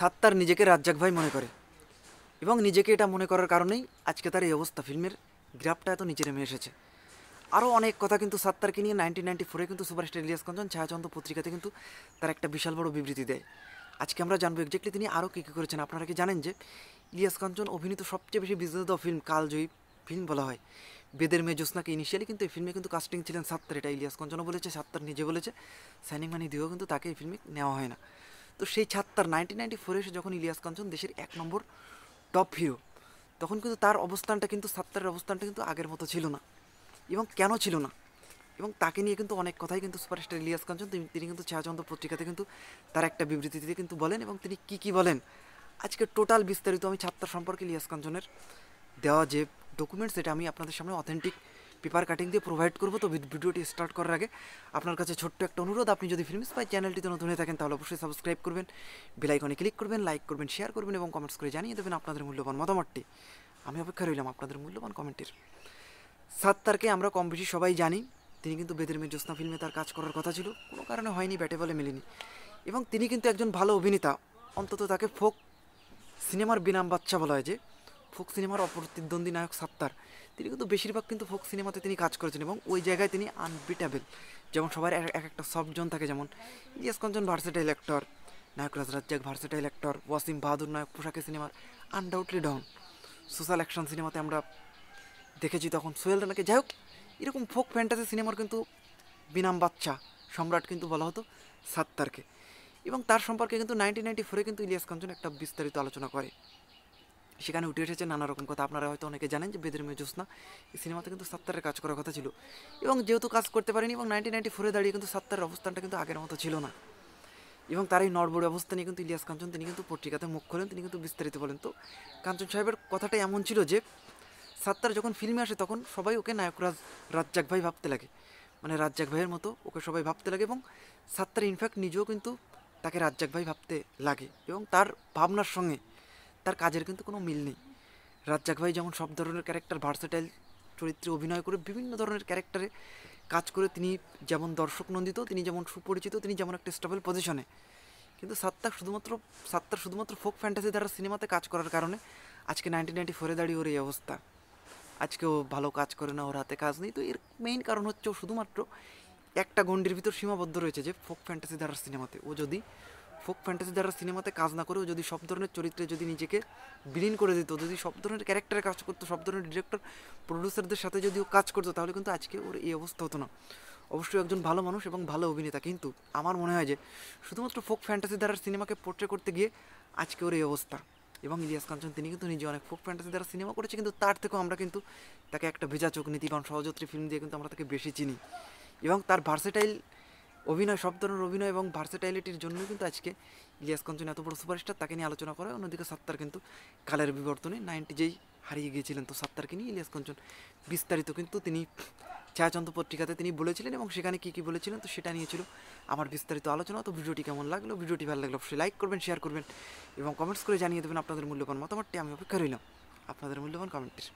সাত্তার নিজেকে রাজ্জাক ভাই মনে করে এবং নিজেকে এটা মনে করার কারণেই আজকে তার এই অবস্থা ফিল্মের গ্রাফটা এত নিচে নেমে এসেছে আরও অনেক কথা কিন্তু সাত্তারকে নিয়ে নাইনটিন নাইনটি ফোরে কিন্তু সুপারস্টার ইলিয়াস কঞ্চন ছায়াচন্দ্র পত্রিকাতে কিন্তু তার একটা বিশাল বড় বিবৃতি দেয় আজকে আমরা জানবো এক্স্যাক্টলি তিনি আরও কী কী করেছেন আপনারা কি জানেন যে ইলিয়াস কঞ্চন অভিনীত সবচেয়ে বেশি বিজনেস ফিল্ম কালজয়ী ফিল্ম বলা হয় বেদের মেয়ে জোসনাকে ইনিশিয়ালি কিন্তু এই ফিল্মে কিন্তু কাস্টিং ছিলেন সাত্তার এটা ইলিয়াস কঞ্চনও বলেছে সাত্তার নিজে বলেছে সাইনিং মানি দিয়েও কিন্তু তাকে এই ফিল্মে নেওয়া হয় না তো সেই ছাত্তার নাইনটিন নাইনটি ফোরে এসে যখন ইলিয়াস কাঞ্চন দেশের এক নম্বর টপ হিরো তখন কিন্তু তার অবস্থানটা কিন্তু সাত্তারের অবস্থানটা কিন্তু আগের মতো ছিল না এবং কেন ছিল না এবং তাকে নিয়ে কিন্তু অনেক কথাই কিন্তু সুপারস্টার ইলিয়াস কাঞ্চন তিনি কিন্তু ছায়াচন্দ্র পত্রিকাতে কিন্তু তার একটা বিবৃতিতে কিন্তু বলেন এবং তিনি কি কি বলেন আজকে টোটাল বিস্তারিত আমি ছাত্র সম্পর্কে ইলিয়াস কাঞ্চনের দেওয়া যে ডকুমেন্টস এটা আমি আপনাদের সামনে অথেন্টিক পেপার কাটিং দিয়ে প্রোভাইড করবো তো ভিডিওটি স্টার্ট করার আগে আপনার কাছে ছোট্ট একটা অনুরোধ আপনি যদি ফিল্মস বাই চ্যানেলটিতে নতুন হয়ে থাকেন তাহলে অবশ্যই সাবস্ক্রাইব করবেন বেলাইকনে ক্লিক করবেন লাইক করবেন শেয়ার করবেন এবং কমেন্টস করে জানিয়ে দেবেন আপনাদের মূল্যবান মতামতটি আমি অপেক্ষা রইলাম আপনাদের মূল্যবান কমেন্টের সাত তারকে আমরা কম বেশি সবাই জানি তিনি কিন্তু বেদের মেয়ে জ্যোৎস্না ফিল্মে তার কাজ করার কথা ছিল কোনো কারণে হয়নি ব্যাটে বলে মেলেনি এবং তিনি কিন্তু একজন ভালো অভিনেতা অন্তত তাকে ফোক সিনেমার বিনাম বাচ্চা বলা হয় যে ফোক সিনেমার অপ্রতিদ্বন্দ্বী নায়ক সাত্তার তিনি কিন্তু বেশিরভাগ কিন্তু ফোক সিনেমাতে তিনি কাজ করেছেন এবং ওই জায়গায় তিনি আনবিটেবল যেমন সবার এক একটা সবজন থাকে যেমন ইলিয়াস কঞ্চন ভার্সেটা ইলেক্টর নায়ক রাজরাজ্জাক ভার্সেটা ইলেক্টর ওয়াসিম বাহাদুর নায়ক পোশাকে সিনেমার আনডাউটলি ডাউন সোশ্যাল অ্যাকশন সিনেমাতে আমরা দেখেছি তখন সোহেল রানাকে যাই হোক এরকম ফোক ফ্যান্টাসি সিনেমার কিন্তু বিনাম বাচ্চা সম্রাট কিন্তু বলা হতো সাত্তারকে এবং তার সম্পর্কে কিন্তু নাইনটিন নাইনটি ফোরে কিন্তু ইলিয়াস কাঞ্চন একটা বিস্তারিত আলোচনা করে সেখানে উঠে এসেছে নানা রকম কথা আপনারা হয়তো অনেকে জানেন যে বেদের মেয়ে জোসনা এই সিনেমাতে কিন্তু সাত্তারের কাজ করার কথা ছিল এবং যেহেতু কাজ করতে পারেনি এবং নাইনটিন নাইনটি ফোরে দাঁড়িয়ে কিন্তু সাত্তারের অবস্থানটা কিন্তু আগের মতো ছিল না এবং তার এই নড়বড়ে অবস্থা নিয়ে কিন্তু ইলিয়াস কাঞ্চন তিনি কিন্তু পত্রিকাতে মুখ খোলেন তিনি কিন্তু বিস্তারিত বলেন তো কাঞ্চন সাহেবের কথাটা এমন ছিল যে সাত্তার যখন ফিল্মে আসে তখন সবাই ওকে নায়করাজ রাজ্জাক ভাই ভাবতে লাগে মানে রাজ্জাক ভাইয়ের মতো ওকে সবাই ভাবতে লাগে এবং সাত্তার ইনফ্যাক্ট নিজেও কিন্তু তাকে রাজ্জাক ভাই ভাবতে লাগে এবং তার ভাবনার সঙ্গে তার কাজের কিন্তু কোনো মিল নেই রাজ্জাক ভাই যেমন সব ধরনের ক্যারেক্টার ভার্সেটাইল চরিত্রে অভিনয় করে বিভিন্ন ধরনের ক্যারেক্টারে কাজ করে তিনি যেমন দর্শক নন্দিত তিনি যেমন সুপরিচিত তিনি যেমন একটা স্টেবল পজিশনে কিন্তু সাত্তার শুধুমাত্র সাত্তার শুধুমাত্র ফোক ফ্যান্টাসি দ্বারা সিনেমাতে কাজ করার কারণে আজকে নাইনটিন নাইনটি ফোরে দাঁড়িয়ে ওর এই অবস্থা আজকেও ভালো কাজ করে না ওর হাতে কাজ নেই তো এর মেইন কারণ হচ্ছে ও শুধুমাত্র একটা গণ্ডির ভিতর সীমাবদ্ধ রয়েছে যে ফোক ফ্যান্টাসি ধারার সিনেমাতে ও যদি ফোক ফ্যান্টাসি দ্বারা সিনেমাতে কাজ না করেও যদি সব ধরনের চরিত্রে যদি নিজেকে বিলীন করে দিত যদি সব ধরনের ক্যারেক্টারে কাজ করতো সব ধরনের ডিরেক্টর প্রডিউসারদের সাথে যদিও কাজ করতো তাহলে কিন্তু আজকে ওর এই অবস্থা হতো না অবশ্যই একজন ভালো মানুষ এবং ভালো অভিনেতা কিন্তু আমার মনে হয় যে শুধুমাত্র ফোক ফ্যান্টাসি দ্বারা সিনেমাকে পোর্ট্রে করতে গিয়ে আজকে ওর এই অবস্থা এবং ইলিয়াস কাঞ্চন তিনি কিন্তু নিজে অনেক ফোক ফ্যান্টাসি দ্বারা সিনেমা করেছে কিন্তু তার থেকেও আমরা কিন্তু তাকে একটা ভেজা চোখ কারণ সহযোত্রী ফিল্ম দিয়ে কিন্তু আমরা তাকে বেশি চিনি এবং তার ভার্সেটাইল অভিনয় সব ধরনের অভিনয় এবং ভার্সেটাইলিটির জন্য কিন্তু আজকে ইলিয়াস কঞ্চন এত বড় সুপারস্টার তাকে নিয়ে আলোচনা করা অন্যদিকে সত্তার কিন্তু কালের বিবর্তনে নাইনটি যেই হারিয়ে গিয়েছিলেন তো সত্তারকে নিয়ে ইলিয়াস কঞ্চন বিস্তারিত কিন্তু তিনি ছায়াচন্দ্র পত্রিকাতে তিনি বলেছিলেন এবং সেখানে কী কী বলেছিলেন তো সেটা নিয়েছিল আমার বিস্তারিত আলোচনা তো ভিডিওটি কেমন লাগলো ভিডিওটি ভালো লাগলো অবশ্যই লাইক করবেন শেয়ার করবেন এবং কমেন্টস করে জানিয়ে দেবেন আপনাদের মূল্যবান মতামতটি আমি অপেক্ষা রইলাম আপনাদের মূল্যবান কমেন্টের